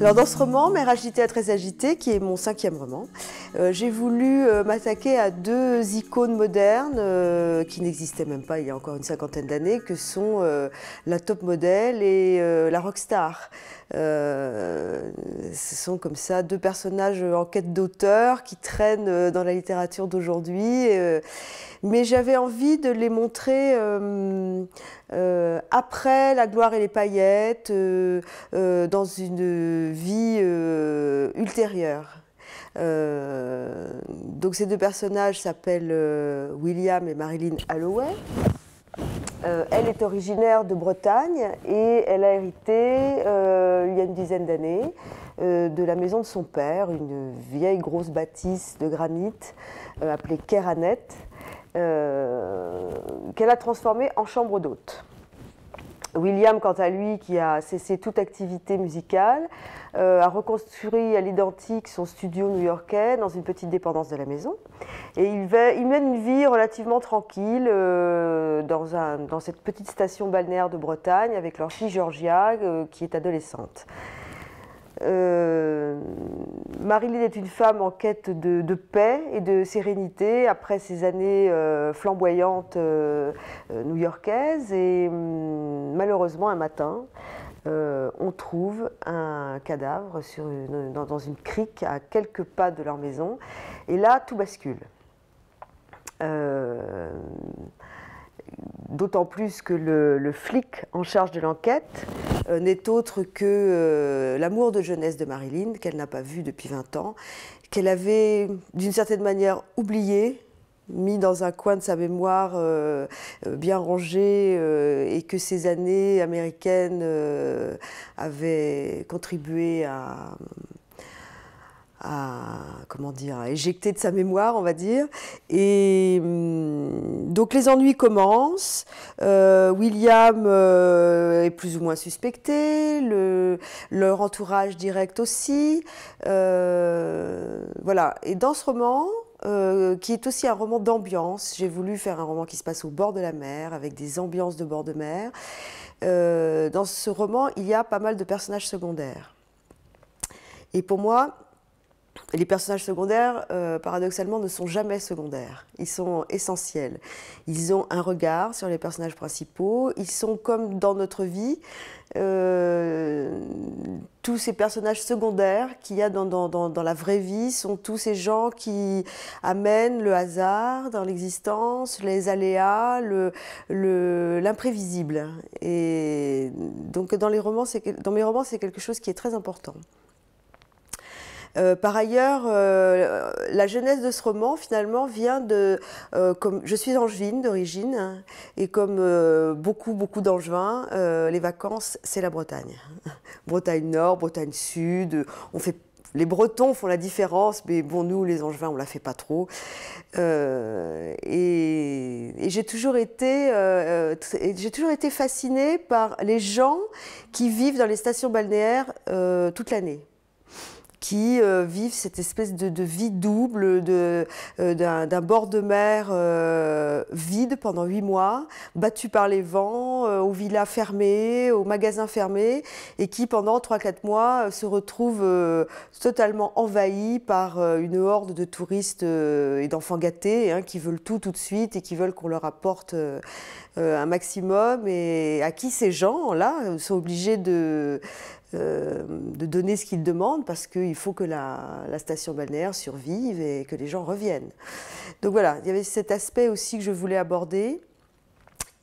Alors dans ce roman, Mère agitée à très agitée, qui est mon cinquième roman, euh, j'ai voulu euh, m'attaquer à deux icônes modernes euh, qui n'existaient même pas il y a encore une cinquantaine d'années, que sont la top model et la rockstar. ce sont comme ça deux personnages en quête d'auteur qui traînent dans la littérature d'aujourd'hui. mais j'avais envie de les montrer après la gloire et les paillettes, dans une vie euh, ultérieure. Euh, donc ces deux personnages s'appellent euh, William et Marilyn Halloway, elle est originaire de Bretagne et elle a hérité, il y a une dizaine d'années, de la maison de son père, une vieille grosse bâtisse de granit appelée Keranet, qu'elle a transformée en chambre d'hôte. William, quant à lui, qui a cessé toute activité musicale, euh, a reconstruit à l'identique son studio new-yorkais dans une petite dépendance de la maison. Et il, mène une vie relativement tranquille euh, dans, cette petite station balnéaire de Bretagne avec leur fille Georgia, euh, qui est adolescente. Euh, Marilyn est une femme en quête de, paix et de sérénité après ces années euh, flamboyantes euh, euh, new-yorkaises. Et hum, malheureusement, un matin, on trouve un cadavre dans, une crique à quelques pas de leur maison. Et là, tout bascule. D'autant plus que le flic en charge de l'enquête euh, n'est autre que euh, l'amour de jeunesse de Marilyn, qu'elle n'a pas vu depuis 20 ans, qu'elle avait d'une certaine manière oublié, mis dans un coin de sa mémoire euh, bien rangé et que ces années américaines avaient contribué à, à comment dire Éjecté éjecter de sa mémoire, on va dire. Et hum, donc les ennuis commencent. Euh, William euh, est plus ou moins suspecté, leur entourage direct aussi. Euh, voilà. Et dans ce roman, qui est aussi un roman d'ambiance. J'ai voulu faire un roman qui se passe au bord de la mer, avec des ambiances de bord de mer. dans ce roman, il y a pas mal de personnages secondaires. Et pour moi, les personnages secondaires, euh, paradoxalement, ne sont jamais secondaires. Ils sont essentiels. Ils ont un regard sur les personnages principaux. Ils sont comme dans notre vie, euh, tous ces personnages secondaires qu'il y a dans, la vraie vie sont tous ces gens qui amènent le hasard dans l'existence, les aléas, l'imprévisible. Et donc dans mes romans, c'est quelque chose qui est très important. Euh, par ailleurs, euh, la genèse de ce roman, finalement, vient de... Euh, comme, je suis angevine d'origine, hein, et comme beaucoup, beaucoup d'angevins, les vacances, c'est la Bretagne. Bretagne Nord, Bretagne Sud, on fait les Bretons font la différence, mais bon, nous, les Angevins, on la fait pas trop. et, j'ai toujours été, fascinée par les gens qui vivent dans les stations balnéaires toute l'année qui euh, vivent cette espèce de, de vie double euh, d'un bord de mer euh, vide pendant huit mois, battu par les vents, aux villas fermées, aux magasins fermés, et qui pendant 3-4 mois se retrouvent totalement envahis par une horde de touristes et d'enfants gâtés hein, qui veulent tout tout de suite et qui veulent qu'on leur apporte un maximum, et à qui ces gens-là sont obligés de... Euh, de donner ce qu'ils demandent parce qu'il faut que la, station balnéaire survive et que les gens reviennent. Donc voilà, il y avait cet aspect aussi que je voulais aborder.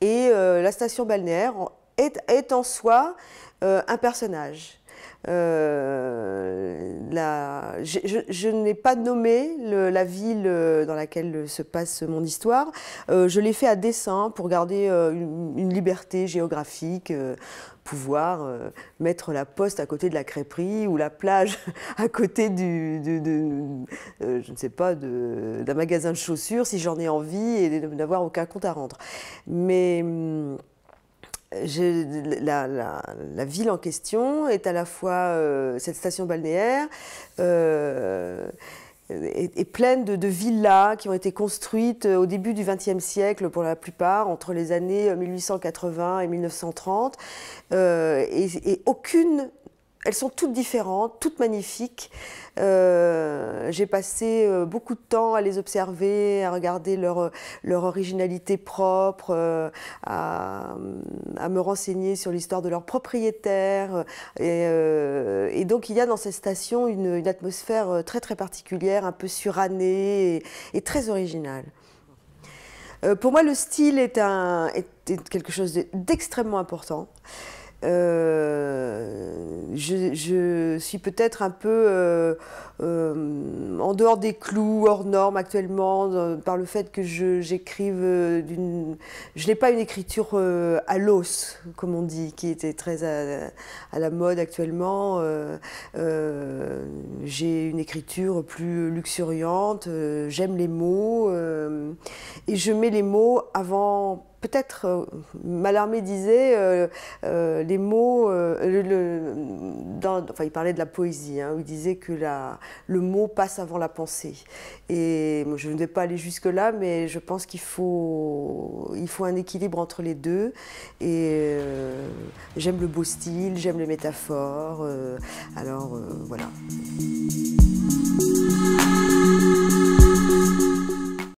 Et euh, la station balnéaire est, est en soi euh, un personnage. je, n'ai pas nommé la ville dans laquelle se passe mon histoire. je l'ai fait à dessein pour garder une, liberté géographique pouvoir euh, mettre la poste à côté de la crêperie ou la plage à côté du, euh, je ne sais pas, d'un magasin de chaussures si j'en ai envie et d'avoir aucun compte à rendre. Mais hum, la, ville en question est à la fois euh, cette station balnéaire, euh, est, pleine de, villas qui ont été construites euh, au début du XXe siècle pour la plupart, entre les années 1880 euh, et 1930, et, aucune elles sont toutes différentes, toutes magnifiques. Euh, j'ai passé euh, beaucoup de temps à les observer, à regarder leur, originalité propre, euh, à, me renseigner sur l'histoire de leurs propriétaires. Et, donc il y a dans ces stations une, atmosphère très très particulière, un peu surannée et, très originale. pour moi, le style est quelque chose d'extrêmement important. Euh, je, suis peut-être un peu euh, euh, en dehors des clous, hors normes actuellement, par le fait que j'écrive d'une... Je n'ai pas une écriture à l'os, comme on dit, qui était très à, à la mode actuellement. J'ai une écriture plus luxuriante, j'aime les mots, et je mets les mots avant peut-être euh, Mallarmé disait euh, euh, les mots, enfin il parlait de la poésie, hein, où il disait que le mot passe avant la pensée. Et je ne vais pas aller jusque-là, mais je pense qu'il faut, il faut un équilibre entre les deux. Et j'aime le beau style, j'aime les métaphores. alors voilà.